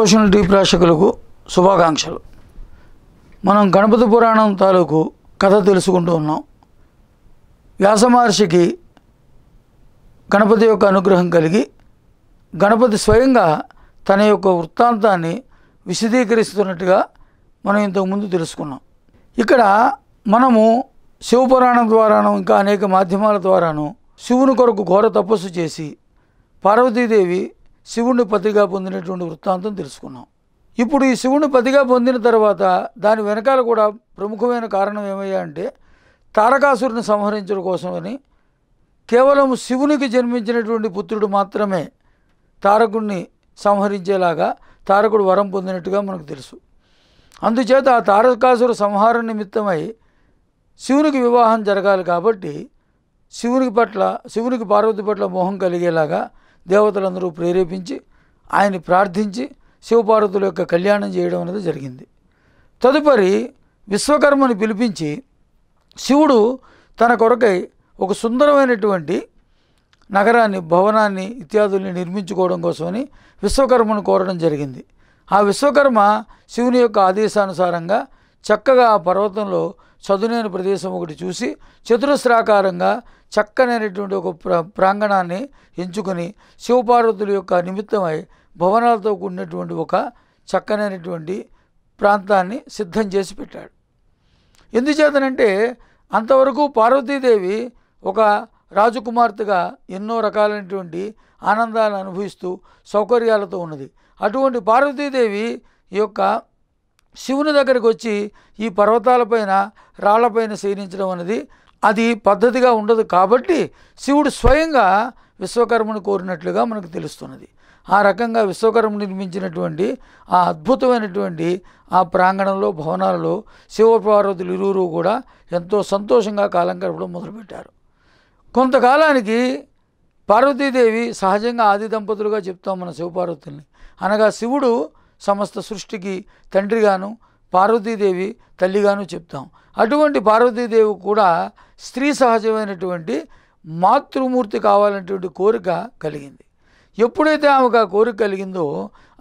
devotional tea ప్రేక్షకులకు శుభాకాంక్షలు మనం గణపతి పురాణం తాలూకు కథ తెలుసుకుంటూ ఉన్నాం వ్యాసమహర్షికి గణపతి యొక్క అనుగ్రహం కలిగి గణపతి స్వయంగా తన యొక్క వృత్తాంతాన్ని విశదీకరిస్తున్నట్టుగా మనం ఇంతకుముందు తెలుసుకున్నాం ఇక్కడ మనము శివపురాణం ద్వారాను ఇంకా అనేక మాధ్యమాల ద్వారాను శివుని కొరకు ఘోర తపస్సు చేసి పార్వతీదేవి శివుణ్ణి పతిగా పొందినటువంటి వృత్తాంతం తెలుసుకున్నాం ఇప్పుడు ఈ శివుణ్ణి పతిగా పొందిన తర్వాత దాని వెనకాల కూడా ప్రముఖమైన కారణం ఏమయ్యా అంటే తారకాసురుని సంహరించడం కోసమని కేవలం శివునికి జన్మించినటువంటి పుత్రుడు మాత్రమే తారకుణ్ణి సంహరించేలాగా తారకుడు వరం పొందినట్టుగా మనకు తెలుసు అందుచేత ఆ తారకాసుర సంహార నిమిత్తమై శివునికి వివాహం జరగాలి కాబట్టి శివునికి పట్ల శివునికి పార్వతి పట్ల మోహం కలిగేలాగా దేవతలందరూ ప్రేరేపించి ఆయన్ని ప్రార్థించి శివపార్వతుల యొక్క కళ్యాణం చేయడం అనేది జరిగింది తదుపరి విశ్వకర్మని పిలిపించి శివుడు తన కొరకై ఒక సుందరమైనటువంటి నగరాన్ని భవనాన్ని ఇత్యాదుల్ని నిర్మించుకోవడం కోసమని విశ్వకర్మను కోరడం జరిగింది ఆ విశ్వకర్మ శివుని యొక్క ఆదేశానుసారంగా చక్కగా ఆ పర్వతంలో చదునైన ప్రదేశం ఒకటి చూసి చతురస్రాకారంగా చక్కనైనటువంటి ఒక ప్రాంగణాన్ని ఎంచుకొని శివపార్వతుల యొక్క నిమిత్తమై భవనాలతో కూడినటువంటి ఒక చక్కనైనటువంటి ప్రాంతాన్ని సిద్ధం చేసి పెట్టాడు ఎందుచేతనంటే అంతవరకు పార్వతీదేవి ఒక రాజకుమార్తెగా ఎన్నో రకాలైనటువంటి ఆనందాలను అనుభవిస్తూ సౌకర్యాలతో ఉన్నది అటువంటి పార్వతీదేవి యొక్క శివుని దగ్గరికి వచ్చి ఈ పర్వతాలపైన రాళ్లపైన శయనించడం అనేది అది పద్ధతిగా ఉండదు కాబట్టి శివుడు స్వయంగా విశ్వకర్మను కోరినట్లుగా మనకు తెలుస్తున్నది ఆ రకంగా విశ్వకర్మ నిర్మించినటువంటి ఆ అద్భుతమైనటువంటి ఆ ప్రాంగణంలో భవనాలలో శివపార్వతులు ఇరువురు కూడా ఎంతో సంతోషంగా కాలం గడపడం మొదలుపెట్టారు కొంతకాలానికి పార్వతీదేవి సహజంగా ఆది దంపతులుగా చెప్తాం మన శివపార్వతుల్ని అనగా శివుడు సమస్త సృష్టికి తండ్రిగాను పార్వతీదేవి తల్లిగాను చెప్తాం అటువంటి పార్వతీదేవి కూడా స్త్రీ సహజమైనటువంటి మాతృమూర్తి కావాలనేటువంటి కోరిక కలిగింది ఎప్పుడైతే ఆమెకు ఆ కోరిక కలిగిందో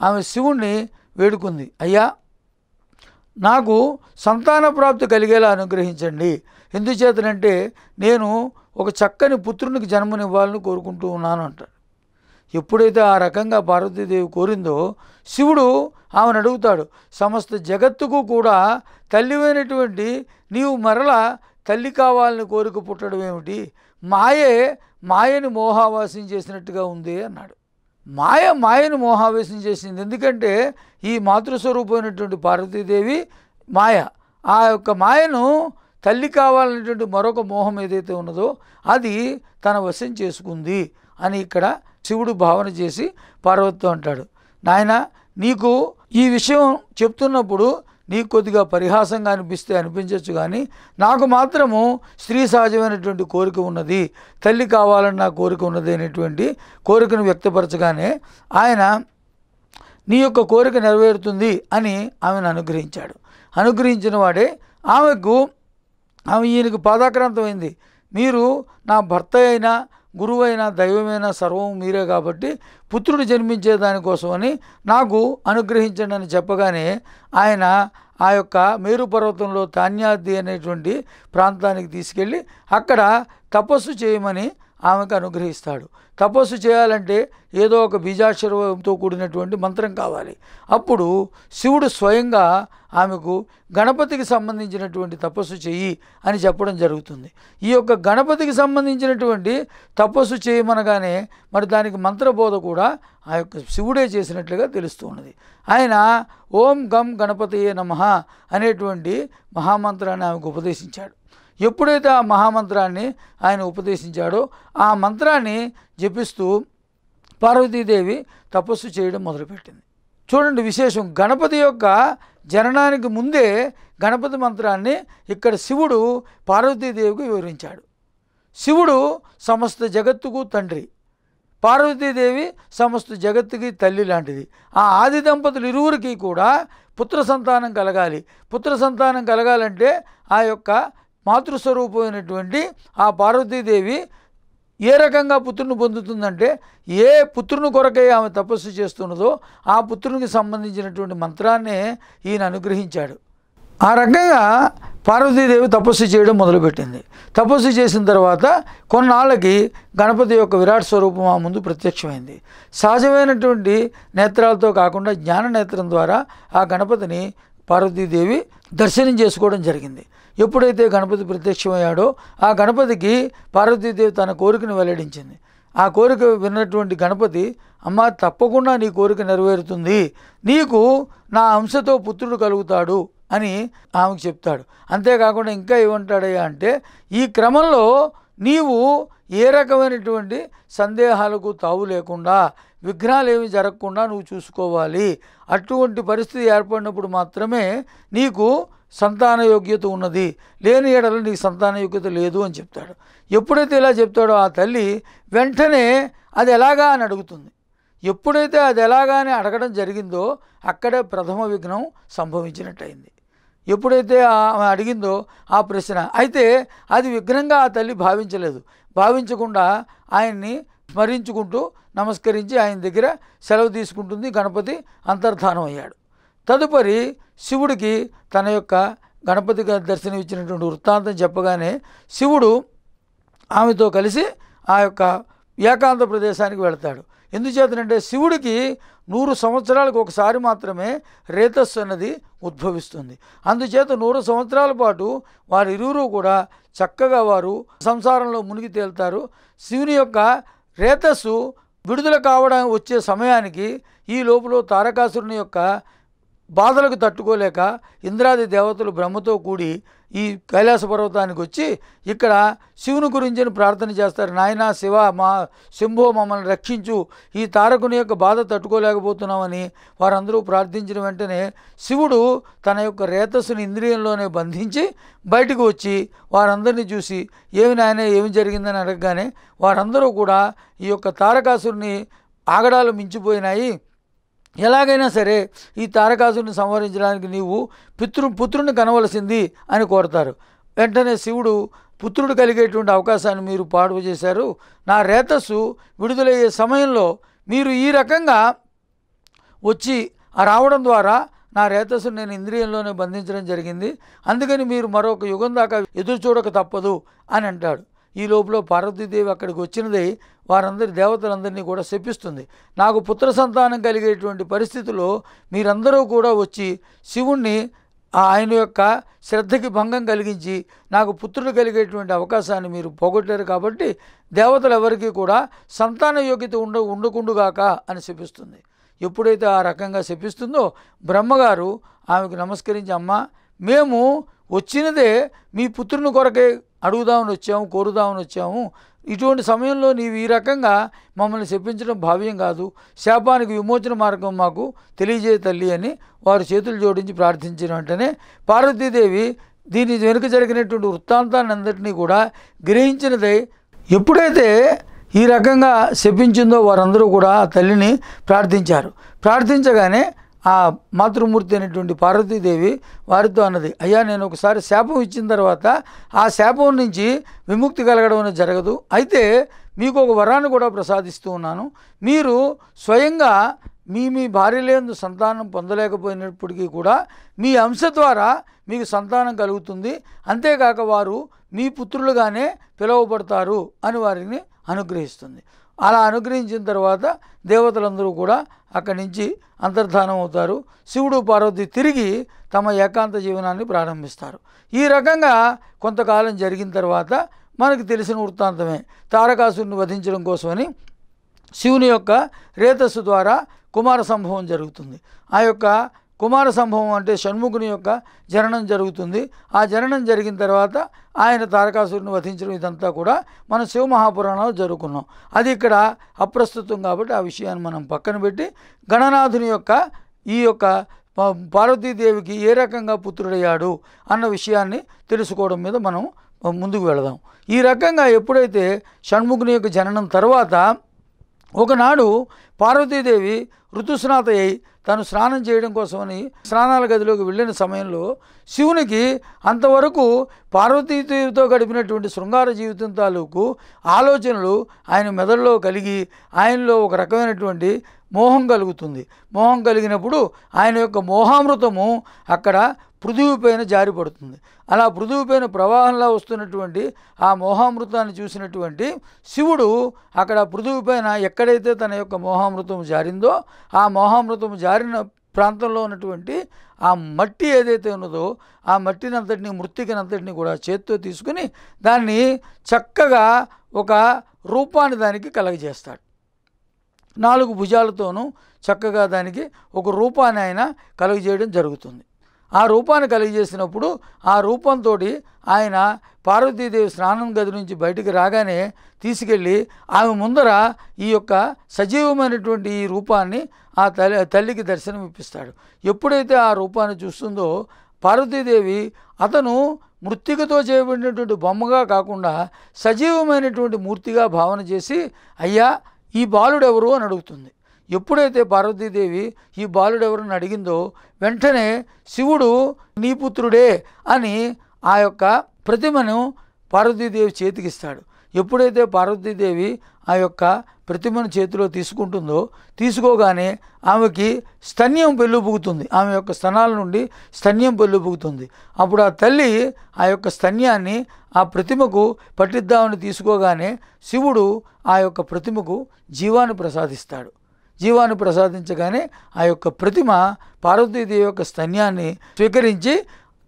ఆమె శివుణ్ణి వేడుకుంది అయ్యా నాకు సంతాన ప్రాప్తి కలిగేలా అనుగ్రహించండి ఎందుచేతనంటే నేను ఒక చక్కని పుత్రునికి జన్మనివ్వాలని కోరుకుంటూ ఉన్నాను అంటారు ఎప్పుడైతే ఆ రకంగా పార్వతీదేవి కోరిందో శివుడు ఆమెను అడుగుతాడు సమస్త జగత్తుకు కూడా తల్లివైనటువంటి నీవు మరలా తల్లి కావాలని కోరిక పుట్టడం ఏమిటి మాయే మాయని మోహావాసం చేసినట్టుగా ఉంది అన్నాడు మాయ మాయను మోహావేశం చేసింది ఎందుకంటే ఈ మాతృస్వరూపమైనటువంటి పార్వతీదేవి మాయ ఆ యొక్క మాయను తల్లి కావాలనేటువంటి మరొక మోహం ఏదైతే ఉన్నదో అది తన వశం చేసుకుంది అని ఇక్కడ శివుడు భావన చేసి పార్వతితో అంటాడు నాయన నీకు ఈ విషయం చెప్తున్నప్పుడు నీకు కొద్దిగా పరిహాసంగా అనిపిస్తే అనిపించవచ్చు కానీ నాకు మాత్రము స్త్రీ సహజమైనటువంటి కోరిక ఉన్నది తల్లి కావాలని నా కోరిక ఉన్నది అనేటువంటి కోరికను వ్యక్తపరచగానే ఆయన నీ యొక్క కోరిక నెరవేరుతుంది అని ఆమెను అనుగ్రహించాడు అనుగ్రహించిన వాడే ఆమెకు ఆమె ఈయనకు పాదాక్రాంతమైంది మీరు నా భర్త అయినా గురువైన దైవమైన సర్వం మీరే కాబట్టి పుత్రుడు జన్మించే దానికోసమని నాకు అనుగ్రహించండి అని చెప్పగానే ఆయన ఆ యొక్క మేరు పర్వతంలో తాన్యాది అనేటువంటి ప్రాంతానికి తీసుకెళ్ళి అక్కడ తపస్సు చేయమని ఆమెకు అనుగ్రహిస్తాడు తపస్సు చేయాలంటే ఏదో ఒక బీజాక్షరంతో కూడినటువంటి మంత్రం కావాలి అప్పుడు శివుడు స్వయంగా ఆమెకు గణపతికి సంబంధించినటువంటి తపస్సు చెయ్యి అని చెప్పడం జరుగుతుంది ఈ యొక్క గణపతికి సంబంధించినటువంటి తపస్సు చేయమనగానే మరి దానికి మంత్రబోధ కూడా ఆ యొక్క శివుడే చేసినట్లుగా తెలుస్తున్నది ఆయన ఓం గం గణపతియే నమ అనేటువంటి మహామంత్రాన్ని ఆమెకు ఉపదేశించాడు ఎప్పుడైతే ఆ మహామంత్రాన్ని ఆయన ఉపదేశించాడో ఆ మంత్రాన్ని జపిస్తూ పార్వతీదేవి తపస్సు చేయడం మొదలుపెట్టింది చూడండి విశేషం గణపతి యొక్క జననానికి ముందే గణపతి మంత్రాన్ని ఇక్కడ శివుడు పార్వతీదేవికి వివరించాడు శివుడు సమస్త జగత్తుకు తండ్రి పార్వతీదేవి సమస్త జగత్తుకి తల్లి లాంటిది ఆ ఆది దంపతులు ఇరువురికి కూడా పుత్ర సంతానం కలగాలి పుత్ర సంతానం కలగాలంటే ఆ యొక్క మాతృస్వరూపమైనటువంటి ఆ పార్వతీదేవి ఏ రకంగా పుత్రుని పొందుతుందంటే ఏ పుత్రుని కొరకై ఆమె తపస్సు చేస్తున్నదో ఆ పుత్రునికి సంబంధించినటువంటి మంత్రాన్నే ఈయన అనుగ్రహించాడు ఆ రకంగా పార్వతీదేవి తపస్సు చేయడం మొదలుపెట్టింది తపస్సు చేసిన తర్వాత కొన్నాళ్ళకి గణపతి యొక్క విరాట్ స్వరూపం ఆ ముందు ప్రత్యక్షమైంది సహజమైనటువంటి నేత్రాలతో కాకుండా జ్ఞాన నేత్రం ద్వారా ఆ గణపతిని పార్వతీదేవి దర్శనం చేసుకోవడం జరిగింది ఎప్పుడైతే గణపతి ప్రత్యక్షమయ్యాడో ఆ గణపతికి పార్వతీదేవి తన కోరికను వెల్లడించింది ఆ కోరిక విన్నటువంటి గణపతి అమ్మ తప్పకుండా నీ కోరిక నెరవేరుతుంది నీకు నా అంశతో పుత్రుడు కలుగుతాడు అని ఆమెకు చెప్తాడు అంతేకాకుండా ఇంకా ఏమంటాడయ్యా అంటే ఈ క్రమంలో నీవు ఏ రకమైనటువంటి సందేహాలకు తావు లేకుండా విఘ్నాలు ఏమి జరగకుండా నువ్వు చూసుకోవాలి అటువంటి పరిస్థితి ఏర్పడినప్పుడు మాత్రమే నీకు సంతాన యోగ్యత ఉన్నది లేని ఏడల నీకు సంతాన యోగ్యత లేదు అని చెప్తాడు ఎప్పుడైతే ఇలా చెప్తాడో ఆ తల్లి వెంటనే అది ఎలాగా అని అడుగుతుంది ఎప్పుడైతే అది ఎలాగా అని అడగడం జరిగిందో అక్కడే ప్రథమ విఘ్నం సంభవించినట్టయింది ఎప్పుడైతే ఆమె అడిగిందో ఆ ప్రశ్న అయితే అది విఘ్నంగా ఆ తల్లి భావించలేదు భావించకుండా ఆయన్ని స్మరించుకుంటూ నమస్కరించి ఆయన దగ్గర సెలవు తీసుకుంటుంది గణపతి అంతర్ధానం అయ్యాడు తదుపరి శివుడికి తన యొక్క గణపతి దర్శనం ఇచ్చినటువంటి వృత్తాంతం చెప్పగానే శివుడు ఆమెతో కలిసి ఆ యొక్క ఏకాంత ప్రదేశానికి వెళతాడు ఎందుచేతనంటే శివుడికి నూరు సంవత్సరాలకు ఒకసారి మాత్రమే రేతస్సు అన్నది ఉద్భవిస్తుంది అందుచేత నూరు సంవత్సరాల పాటు వారిరువురు కూడా చక్కగా వారు సంసారంలో మునిగి తేలుతారు శివుని యొక్క రేతస్సు విడుదల కావడానికి వచ్చే సమయానికి ఈ లోపల తారకాసురుని యొక్క బాధలకు తట్టుకోలేక ఇంద్రాది దేవతలు బ్రహ్మతో కూడి ఈ కైలాస పర్వతానికి వచ్చి ఇక్కడ శివుని గురించి ప్రార్థన చేస్తారు నాయన శివ మా శంభో మమ్మల్ని రక్షించు ఈ తారకుని యొక్క బాధ తట్టుకోలేకపోతున్నామని వారందరూ ప్రార్థించిన వెంటనే శివుడు తన యొక్క రేతస్సుని ఇంద్రియంలోనే బంధించి బయటకు వచ్చి వారందరినీ చూసి ఏమి నాయన ఏమి జరిగిందని అడగగానే వారందరూ కూడా ఈ యొక్క తారకాసుని ఆగడాలు మించిపోయినాయి ఎలాగైనా సరే ఈ తారకాసుని సంహరించడానికి నీవు పితృ పుత్రుని కనవలసింది అని కోరతారు వెంటనే శివుడు పుత్రుడు కలిగేటువంటి అవకాశాన్ని మీరు పాడు చేశారు నా రేతస్సు విడుదలయ్యే సమయంలో మీరు ఈ రకంగా వచ్చి రావడం ద్వారా నా రేతస్సును నేను ఇంద్రియంలోనే బంధించడం జరిగింది అందుకని మీరు మరొక యుగం దాకా ఎదురు చూడక తప్పదు అని అంటాడు ఈ లోపల పార్వతీదేవి అక్కడికి వచ్చినది వారందరి దేవతలందరినీ కూడా శపిస్తుంది నాకు పుత్ర సంతానం కలిగేటువంటి పరిస్థితుల్లో మీరందరూ కూడా వచ్చి శివుణ్ణి ఆయన యొక్క శ్రద్ధకి భంగం కలిగించి నాకు పుత్రుడు కలిగేటువంటి అవకాశాన్ని మీరు పోగొట్టారు కాబట్టి దేవతలు ఎవరికీ కూడా సంతాన యోగ్యత ఉండ ఉండకుండుగాక అని శపిస్తుంది ఎప్పుడైతే ఆ రకంగా శపిస్తుందో బ్రహ్మగారు ఆమెకు నమస్కరించి అమ్మ మేము వచ్చినదే మీ పుత్రుని కొరకే అడుగుదామని వచ్చాము కోరుదామని వచ్చాము ఇటువంటి సమయంలో నీవు ఈ రకంగా మమ్మల్ని చెప్పించడం భావ్యం కాదు శాపానికి విమోచన మార్గం మాకు తెలియజేయ తల్లి అని వారు చేతులు జోడించి ప్రార్థించిన వెంటనే పార్వతీదేవి దీని వెనుక జరిగినటువంటి వృత్తాంతాన్ని అందరినీ కూడా గ్రహించినదై ఎప్పుడైతే ఈ రకంగా శపించిందో వారందరూ కూడా ఆ తల్లిని ప్రార్థించారు ప్రార్థించగానే ఆ మాతృమూర్తి అనేటువంటి పార్వతీదేవి వారితో అన్నది అయ్యా నేను ఒకసారి శాపం ఇచ్చిన తర్వాత ఆ శాపం నుంచి విముక్తి కలగడం అనేది జరగదు అయితే మీకు ఒక వరాన్ని కూడా ప్రసాదిస్తూ ఉన్నాను మీరు స్వయంగా మీ మీ భార్యలేందు సంతానం పొందలేకపోయినప్పటికీ కూడా మీ అంశ ద్వారా మీకు సంతానం కలుగుతుంది అంతేకాక వారు మీ పుత్రులుగానే పిలువబడతారు అని వారిని అనుగ్రహిస్తుంది అలా అనుగ్రహించిన తర్వాత దేవతలందరూ కూడా అక్కడి నుంచి అంతర్ధానం అవుతారు శివుడు పార్వతి తిరిగి తమ ఏకాంత జీవనాన్ని ప్రారంభిస్తారు ఈ రకంగా కొంతకాలం జరిగిన తర్వాత మనకు తెలిసిన వృత్తాంతమే తారకాసుని వధించడం కోసమని శివుని యొక్క రేతస్సు ద్వారా కుమార సంభవం జరుగుతుంది ఆ యొక్క కుమార సంభవం అంటే షణ్ముఖుని యొక్క జననం జరుగుతుంది ఆ జననం జరిగిన తర్వాత ఆయన తారకాసురుని వధించడం ఇదంతా కూడా మనం శివ మహాపురాణాలు జరుగుకున్నాం అది ఇక్కడ అప్రస్తుతం కాబట్టి ఆ విషయాన్ని మనం పక్కన పెట్టి గణనాథుని యొక్క ఈ యొక్క పార్వతీదేవికి ఏ రకంగా పుత్రుడయ్యాడు అన్న విషయాన్ని తెలుసుకోవడం మీద మనం ముందుకు వెళదాం ఈ రకంగా ఎప్పుడైతే షణ్ముఖుని యొక్క జననం తర్వాత ఒకనాడు పార్వతీదేవి ఋతుస్నాత అయి తను స్నానం చేయడం కోసమని స్నానాల గదిలోకి వెళ్ళిన సమయంలో శివునికి అంతవరకు పార్వతీదేవితో గడిపినటువంటి శృంగార జీవితం తాలూకు ఆలోచనలు ఆయన మెదడులో కలిగి ఆయనలో ఒక రకమైనటువంటి మోహం కలుగుతుంది మోహం కలిగినప్పుడు ఆయన యొక్క మోహామృతము అక్కడ పృథువుపైన జారిపడుతుంది అలా పృథువుపైన ప్రవాహంలా వస్తున్నటువంటి ఆ మోహామృతాన్ని చూసినటువంటి శివుడు అక్కడ పృథువుపైన ఎక్కడైతే తన యొక్క మోహామృతం జారిందో ఆ మోహామృతం జారిన ప్రాంతంలో ఉన్నటువంటి ఆ మట్టి ఏదైతే ఉన్నదో ఆ మట్టిని అంతటిని కూడా చేత్తో తీసుకుని దాన్ని చక్కగా ఒక రూపాన్ని దానికి కలగజేస్తాడు నాలుగు భుజాలతోనూ చక్కగా దానికి ఒక రూపాన్ని ఆయన కలుగజేయడం జరుగుతుంది ఆ రూపాన్ని కలిగజేసినప్పుడు ఆ రూపంతో ఆయన పార్వతీదేవి స్నానం గది నుంచి బయటికి రాగానే తీసుకెళ్ళి ఆమె ముందర ఈ యొక్క సజీవమైనటువంటి ఈ రూపాన్ని ఆ తల్లి తల్లికి దర్శనం ఇప్పిస్తాడు ఎప్పుడైతే ఆ రూపాన్ని చూస్తుందో పార్వతీదేవి అతను మృతికతో చేయబడినటువంటి బొమ్మగా కాకుండా సజీవమైనటువంటి మూర్తిగా భావన చేసి అయ్యా ఈ బాలుడెవరు అని అడుగుతుంది ఎప్పుడైతే పార్వతీదేవి ఈ బాలుడెవరని అడిగిందో వెంటనే శివుడు నీ పుత్రుడే అని ఆ యొక్క ప్రతిమను పార్వతీదేవి చేతికిస్తాడు ఎప్పుడైతే పార్వతీదేవి ఆ యొక్క ప్రతిమను చేతిలో తీసుకుంటుందో తీసుకోగానే ఆమెకి స్తన్యం పెళ్ళుపుగుతుంది ఆమె యొక్క స్తనాల నుండి స్తన్యం పెళ్ళుపుగుతుంది అప్పుడు ఆ తల్లి ఆ యొక్క స్తన్యాన్ని ఆ ప్రతిమకు పట్టిద్దామని తీసుకోగానే శివుడు ఆ యొక్క ప్రతిమకు జీవాన్ని ప్రసాదిస్తాడు జీవాన్ని ప్రసాదించగానే ఆ యొక్క ప్రతిమ పార్వతీదేవి యొక్క స్తన్యాన్ని స్వీకరించి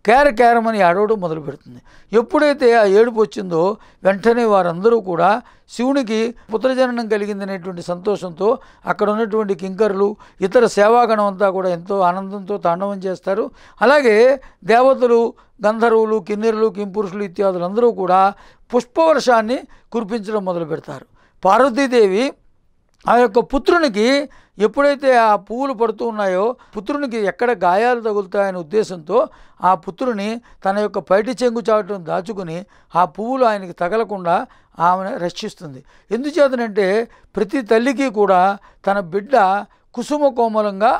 కేర కేరమని ఏడవడం మొదలు పెడుతుంది ఎప్పుడైతే ఆ ఏడుపు వచ్చిందో వెంటనే వారందరూ కూడా శివునికి పుత్రజననం కలిగిందనేటువంటి సంతోషంతో అక్కడ ఉన్నటువంటి కింకర్లు ఇతర సేవాగణం అంతా కూడా ఎంతో ఆనందంతో తాండవం చేస్తారు అలాగే దేవతలు గంధర్వులు కిన్నెరులు కింపురుషులు ఇత్యాదులందరూ కూడా పుష్పవర్షాన్ని కురిపించడం మొదలు పెడతారు పార్వతీదేవి ఆ యొక్క పుత్రునికి ఎప్పుడైతే ఆ పువ్వులు పడుతూ ఉన్నాయో పుత్రునికి ఎక్కడ గాయాలు తగులుతాయనే ఉద్దేశంతో ఆ పుత్రుని తన యొక్క పైటి చెంగు చాటును దాచుకుని ఆ పువ్వులు ఆయనకి తగలకుండా ఆమెను రక్షిస్తుంది ఎందుచేతనంటే ప్రతి తల్లికి కూడా తన బిడ్డ కుసుమ కోమలంగా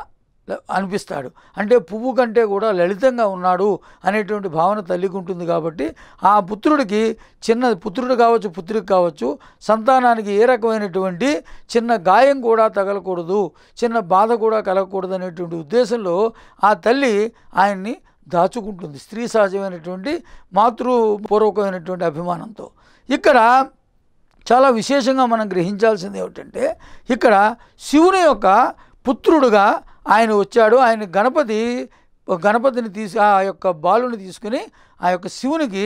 అనిపిస్తాడు అంటే పువ్వు కంటే కూడా లలితంగా ఉన్నాడు అనేటువంటి భావన తల్లికి ఉంటుంది కాబట్టి ఆ పుత్రుడికి చిన్న పుత్రుడు కావచ్చు పుత్రికి కావచ్చు సంతానానికి ఏ రకమైనటువంటి చిన్న గాయం కూడా తగలకూడదు చిన్న బాధ కూడా కలగకూడదు అనేటువంటి ఉద్దేశంలో ఆ తల్లి ఆయన్ని దాచుకుంటుంది స్త్రీ సహజమైనటువంటి మాతృపూర్వకమైనటువంటి అభిమానంతో ఇక్కడ చాలా విశేషంగా మనం గ్రహించాల్సింది ఏమిటంటే ఇక్కడ శివుని యొక్క పుత్రుడుగా ఆయన వచ్చాడు ఆయన గణపతి గణపతిని తీసి ఆ యొక్క బాలుని తీసుకుని ఆ యొక్క శివునికి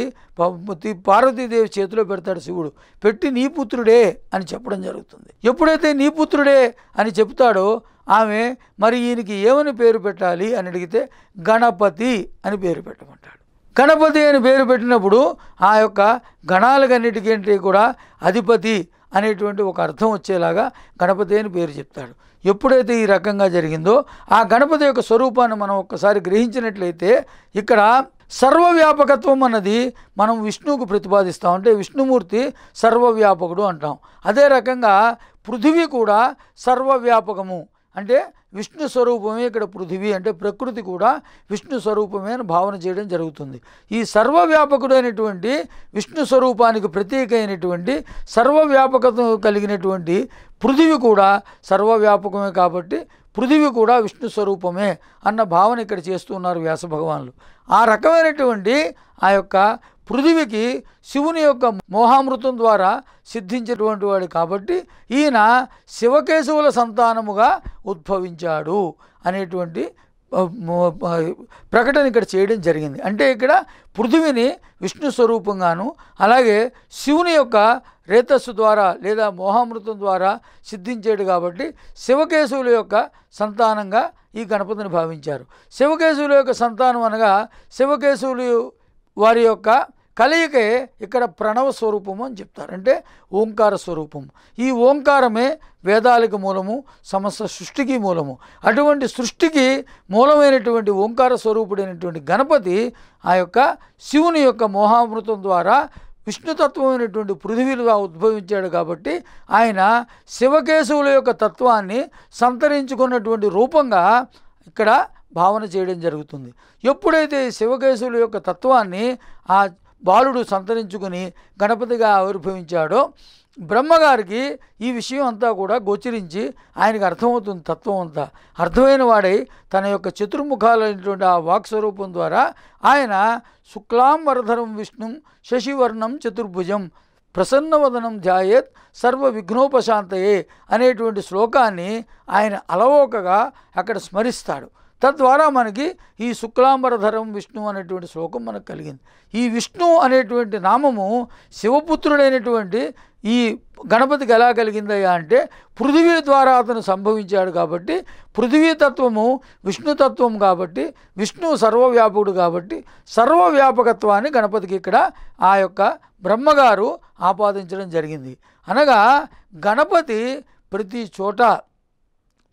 పార్వతీదేవి చేతిలో పెడతాడు శివుడు పెట్టి నీ పుత్రుడే అని చెప్పడం జరుగుతుంది ఎప్పుడైతే నీ పుత్రుడే అని చెప్తాడో ఆమె మరి ఈయనకి ఏమని పేరు పెట్టాలి అని అడిగితే గణపతి అని పేరు పెట్టమంటాడు గణపతి అని పేరు పెట్టినప్పుడు ఆ యొక్క గణాలకన్నిటికంటే కూడా అధిపతి అనేటువంటి ఒక అర్థం వచ్చేలాగా గణపతి అని పేరు చెప్తాడు ఎప్పుడైతే ఈ రకంగా జరిగిందో ఆ గణపతి యొక్క స్వరూపాన్ని మనం ఒక్కసారి గ్రహించినట్లయితే ఇక్కడ సర్వవ్యాపకత్వం అన్నది మనం విష్ణువుకు ప్రతిపాదిస్తాం అంటే విష్ణుమూర్తి సర్వవ్యాపకుడు అంటాం అదే రకంగా పృథివీ కూడా సర్వవ్యాపకము అంటే విష్ణు స్వరూపమే ఇక్కడ పృథివీ అంటే ప్రకృతి కూడా విష్ణు స్వరూపమే అని భావన చేయడం జరుగుతుంది ఈ సర్వవ్యాపకుడైనటువంటి విష్ణు స్వరూపానికి ప్రత్యేక అయినటువంటి సర్వవ్యాపకత కలిగినటువంటి పృథివీ కూడా సర్వవ్యాపకమే కాబట్టి పృథివీ కూడా విష్ణు స్వరూపమే అన్న భావన ఇక్కడ చేస్తూ వ్యాస వ్యాసభగవానులు ఆ రకమైనటువంటి ఆ యొక్క పృథివికి శివుని యొక్క మోహామృతం ద్వారా సిద్ధించేటువంటి వాడు కాబట్టి ఈయన శివకేశవుల సంతానముగా ఉద్భవించాడు అనేటువంటి ప్రకటన ఇక్కడ చేయడం జరిగింది అంటే ఇక్కడ పృథివిని విష్ణు స్వరూపంగాను అలాగే శివుని యొక్క రేతస్సు ద్వారా లేదా మోహామృతం ద్వారా సిద్ధించాడు కాబట్టి శివకేశవుల యొక్క సంతానంగా ఈ గణపతిని భావించారు శివకేశవుల యొక్క సంతానం అనగా శివకేశవులు వారి యొక్క కలయికే ఇక్కడ ప్రణవ స్వరూపము అని చెప్తారు అంటే ఓంకార స్వరూపము ఈ ఓంకారమే వేదాలకు మూలము సమస్త సృష్టికి మూలము అటువంటి సృష్టికి మూలమైనటువంటి ఓంకార స్వరూపుడైనటువంటి గణపతి ఆ యొక్క శివుని యొక్క మోహామృతం ద్వారా విష్ణుతత్వమైనటువంటి పృథివీలుగా ఉద్భవించాడు కాబట్టి ఆయన శివకేశవుల యొక్క తత్వాన్ని సంతరించుకున్నటువంటి రూపంగా ఇక్కడ భావన చేయడం జరుగుతుంది ఎప్పుడైతే శివకేశవుల యొక్క తత్వాన్ని ఆ బాలుడు సంతరించుకుని గణపతిగా ఆవిర్భవించాడో బ్రహ్మగారికి ఈ విషయం అంతా కూడా గోచరించి ఆయనకు అర్థమవుతుంది తత్వం అంతా అర్థమైన వాడై తన యొక్క చతుర్ముఖాలైనటువంటి ఆ వాక్స్వరూపం ద్వారా ఆయన శుక్లాం వరధరం విష్ణుం శశివర్ణం చతుర్భుజం ప్రసన్నవదనం ధ్యాయత్ సర్వ విఘ్నోపశాంతయే అనేటువంటి శ్లోకాన్ని ఆయన అలవోకగా అక్కడ స్మరిస్తాడు తద్వారా మనకి ఈ శుక్లాంబరధరం విష్ణు అనేటువంటి శ్లోకం మనకు కలిగింది ఈ విష్ణు అనేటువంటి నామము శివపుత్రుడైనటువంటి ఈ గణపతికి ఎలా కలిగిందయ్యా అంటే పృథివీ ద్వారా అతను సంభవించాడు కాబట్టి పృథివీ తత్వము విష్ణుతత్వం కాబట్టి విష్ణు సర్వవ్యాపకుడు కాబట్టి సర్వవ్యాపకత్వాన్ని గణపతికి ఇక్కడ ఆ యొక్క బ్రహ్మగారు ఆపాదించడం జరిగింది అనగా గణపతి ప్రతి చోట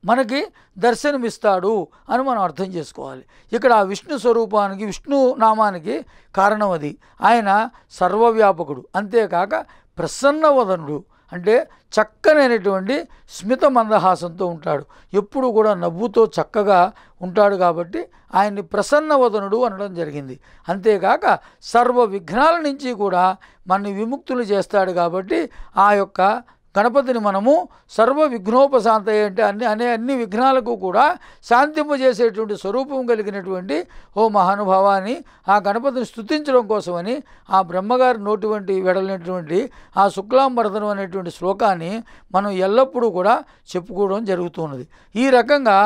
మనకి దర్శనమిస్తాడు అని మనం అర్థం చేసుకోవాలి ఇక్కడ ఆ విష్ణు స్వరూపానికి విష్ణు నామానికి కారణం అది ఆయన సర్వవ్యాపకుడు అంతేకాక ప్రసన్నవదనుడు అంటే చక్కనైనటువంటి స్మిత మందహాసంతో ఉంటాడు ఎప్పుడు కూడా నవ్వుతో చక్కగా ఉంటాడు కాబట్టి ఆయన్ని ప్రసన్నవదనుడు అనడం జరిగింది అంతేకాక సర్వ విఘ్నాల నుంచి కూడా మన విముక్తులు చేస్తాడు కాబట్టి ఆ యొక్క గణపతిని మనము సర్వ విఘ్నోపశాంత అంటే అన్ని అనే అన్ని విఘ్నాలకు కూడా శాంతింపజేసేటువంటి స్వరూపం కలిగినటువంటి ఓ మహానుభావాన్ని ఆ గణపతిని స్థుతించడం కోసమని ఆ బ్రహ్మగారి నోటి వంటి వెడలినటువంటి ఆ శుక్లాంబరదనం అనేటువంటి శ్లోకాన్ని మనం ఎల్లప్పుడూ కూడా చెప్పుకోవడం జరుగుతున్నది ఈ రకంగా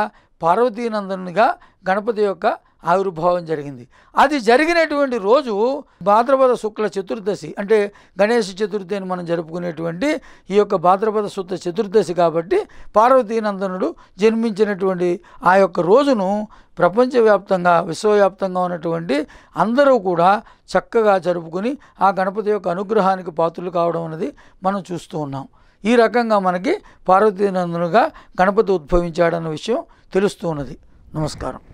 పార్వతీనందనునిగా గణపతి యొక్క ఆవిర్భావం జరిగింది అది జరిగినటువంటి రోజు భాద్రపద శుక్ల చతుర్దశి అంటే గణేష్ చతుర్థి అని మనం జరుపుకునేటువంటి ఈ యొక్క భాద్రపద శుద్ధ చతుర్దశి కాబట్టి పార్వతీనందనుడు జన్మించినటువంటి ఆ యొక్క రోజును ప్రపంచవ్యాప్తంగా విశ్వవ్యాప్తంగా ఉన్నటువంటి అందరూ కూడా చక్కగా జరుపుకుని ఆ గణపతి యొక్క అనుగ్రహానికి పాత్రలు కావడం అనేది మనం చూస్తూ ఉన్నాం ఈ రకంగా మనకి పార్వతీనందనుగా గణపతి ఉద్భవించాడన్న విషయం తెలుస్తూ ఉన్నది నమస్కారం